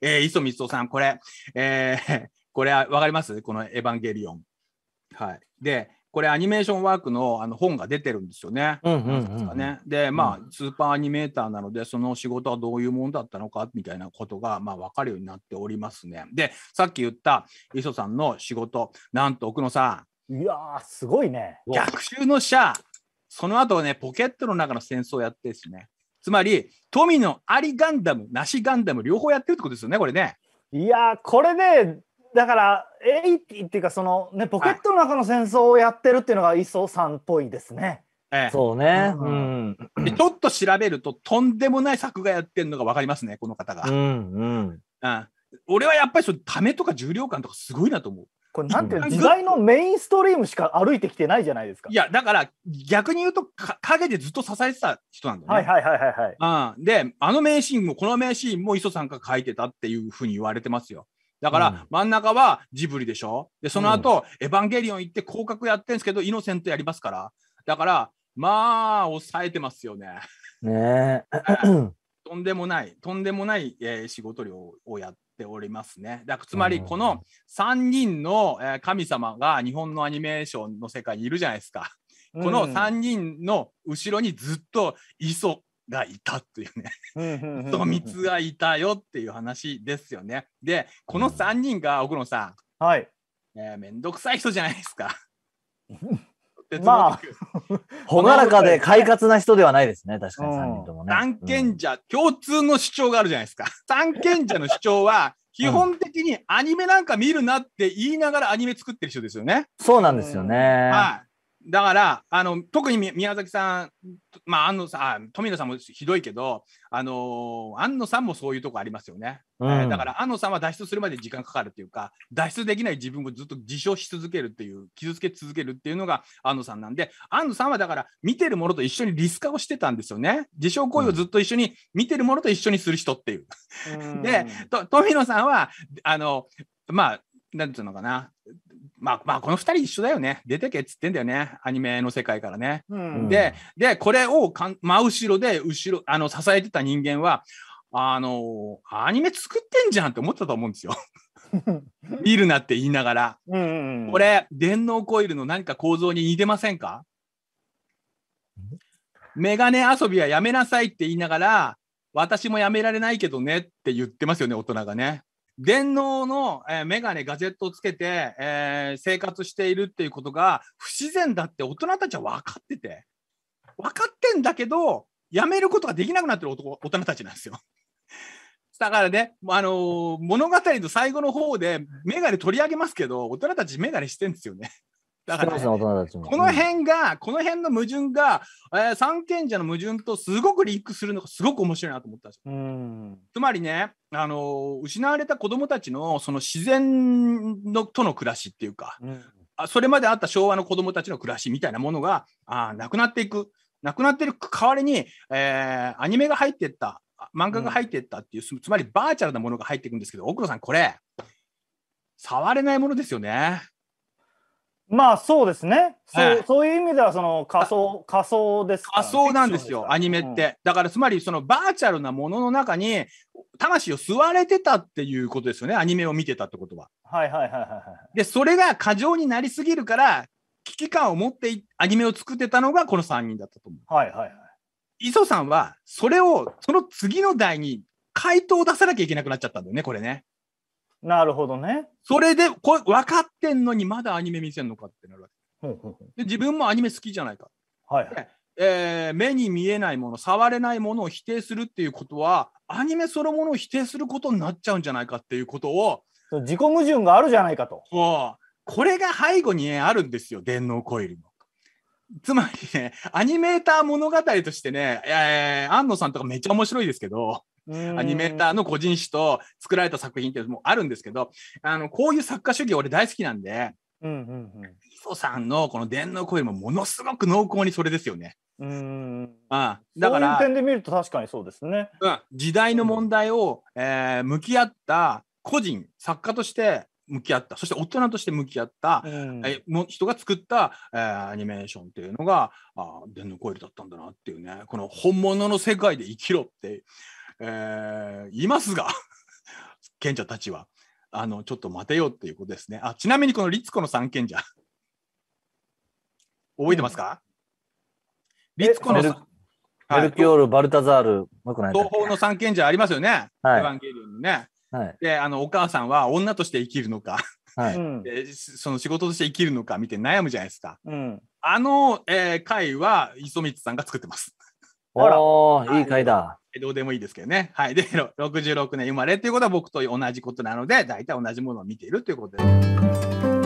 えー、磯光夫さん、これ、えー、これは分かりますこのエヴァンゲリオン。はい。で、これアニメーションワークのあの本が出てるんですよね。でまあスーパーアニメーターなのでその仕事はどういうものだったのかみたいなことがまあ分かるようになっておりますね。でさっき言った磯さんの仕事なんと奥野さん。いやすごいね。逆襲の社その後ねポケットの中の戦争やってですね。つまり、富のありガンダム、なしガンダム、両方やってるってことですよね、これね。いやこれね、だから、エイティっていうか、そのね、ポケットの中の戦争をやってるっていうのが、磯さんっぽいですね。ええ、そうね、うん、うん、で。ちょっと調べると、とんでもない作画やってるのが分かりますね、この方が。うんうん、うん、俺はやっぱりそのためとか重量感とかすごいなと思う。これなんていう時代のメインストリームしか歩いてきてないじゃないですか。いや、だから逆に言うと、陰でずっと支えてた人なんだよね。はいはいはいはいはい。うん、で、あの名シーンも、この名シーンも磯さんが書いてたっていうふうに言われてますよ。だから、真ん中はジブリでしょ。で、その後、エヴァンゲリオン行って広角やってるんですけど、イノセントやりますから。だから、まあ、抑えてますよね。ねえ。とんでもない、とんでもない、えー、仕事量をやっておりますね。だからつまりこの3人の神様が日本のアニメーションの世界にいるじゃないですか。この3人の後ろにずっと磯がいたっていうね、とのつがいたよっていう話ですよね。で、この3人が奥野さん、はい、えー、めんどくさい人じゃないですか。まあ、ほがらかで快活な人ではないですね、確かに3人ともね。三賢者、共通の主張があるじゃないですか。三 検者の主張は、基本的にアニメなんか見るなって言いながらアニメ作ってる人ですよね。そうなんですよね。はい。だから、あの特に宮崎さん、まあ、安野さん、富野さんもひどいけど、あの安野さんもそういうとこありますよね、うん、えー、だから安野さんは脱出するまで時間かかるというか、脱出できない自分をずっと自傷し続けるっていう、傷つけ続けるっていうのが安野さんなんで、安野さんはだから、見てるものと一緒にリスカをしてたんですよね、自傷行為をずっと一緒に、見てるものと一緒にする人っていう。うん、でと、富野さんはあのまあなんていうのかなまあ、まあ、この2人一緒だよね。出てけっつってんだよね。アニメの世界からね。うん、で、で、これをかん真後ろで、後ろ、あの、支えてた人間は、あの、アニメ作ってんじゃんって思ってたと思うんですよ。見るなって言いながら。うんうんこれ、電脳コイルの何か構造に似てませんかメガネ遊びはやめなさいって言いながら、私もやめられないけどねって言ってますよね、大人がね。電脳の、えー、メガネ、ガジェットをつけて、えー、生活しているっていうことが不自然だって大人たちは分かってて、分かってんだけど、やめることができなくなってる男大人たちなんですよ。だからね、あのー、物語の最後の方で、メガネ取り上げますけど、大人たちメガネしてんですよね。だから、ね、この辺が、うん、この辺の矛盾が、えー、三賢者の矛盾とすごくリンクするのがすごく面白いなと思ったんですよ。つまりね、あの失われた子どもたちのその自然のとの暮らしっていうか、うん、あそれまであった昭和の子どもたちの暮らしみたいなものがあなくなっていく。なくなってる代わりに、えー、アニメが入ってった漫画が入ってったっていう、つまりバーチャルなものが入っていくんですけど奥野さんこれ触れないものですよね。まあそうですね。そうはい、そういう意味ではその仮想、仮想です、ね、仮想なんですよ、アニメって。うん、だからつまりそのバーチャルなものの中に魂を吸われてたっていうことですよね、アニメを見てたってことは。はいはいはいはい。で、それが過剰になりすぎるから、危機感を持ってアニメを作ってたのがこの3人だったと思う。はいはいはい。磯さんはそれをその次の代に回答を出さなきゃいけなくなっちゃったんだよね、これね。なるほどね。それでこ分かってんのにまだアニメ見せんのかってなるわけ。で自分もアニメ好きじゃないか。はい、はい、えー、目に見えないもの触れないものを否定するっていうことはアニメそのものを否定することになっちゃうんじゃないかっていうことを自己矛盾があるじゃないかと。これが背後に、ね、あるんですよ電脳コイルの。つまりねアニメーター物語としてね、えー、安野さんとかめっちゃ面白いですけど。アニメーターの個人誌と作られた作品っていうのもあるんですけどあのこういう作家主義俺大好きなんで。うんうんうん、磯さんのこの電脳声もものすごく濃厚にそれですよね。うんああだからそういう点で見ると確かにそうですね。うん、時代の問題を、うん、えー、向き合った個人作家として向き合ったそして大人として向き合った、うん、えも人が作った、えー、アニメーションっていうのがあ電脳声だったんだなっていうねこの本物の世界で生きろってえー、いますが 賢者たちはあのちょっと待てよっていうことですねあちなみにこの律子の三賢者覚えてますか、律子の三はい、ルオール・バルタザール東方の三賢者ありますよね、はい、エヴァンゲリオンにね、はい、であのお母さんは女として生きるのかはい、その仕事として生きるのか見て悩むじゃないですか、うん、あの、えー、回は磯光さんが作ってますあら、い、いい回だ。どうでもいいですけどね。はい。で、66年生まれっていうことは僕と同じことなので、大体同じものを見ているということです。